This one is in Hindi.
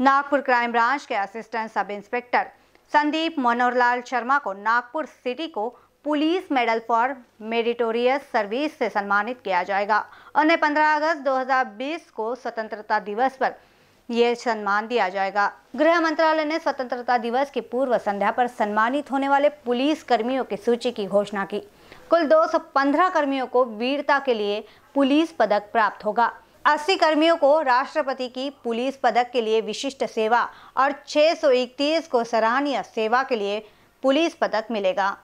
नागपुर क्राइम ब्रांच के assistant sub inspector Sandeep Manoharlal Sharma को नागपुर सिटी को police medal for meritorious service से सम्मानित किया जाएगा उन्हें 15 अगस्त 2020 को स्वतंत्रता दिवस पर यह सम्मान दिया जाएगा गृह मंत्रालय ने स्वतंत्रता दिवस की पूर्व संध्या पर सम्मानित होने वाले पुलिस कर्मियों की सूची की घोषणा की कुल 215 कर्मियों को वीरता के लिए पुलिस पदक प्राप्त होगा अस्सी कर्मियों को राष्ट्रपति की पुलिस पदक के लिए विशिष्ट सेवा और 631 को सराहनीय सेवा के लिए पुलिस पदक मिलेगा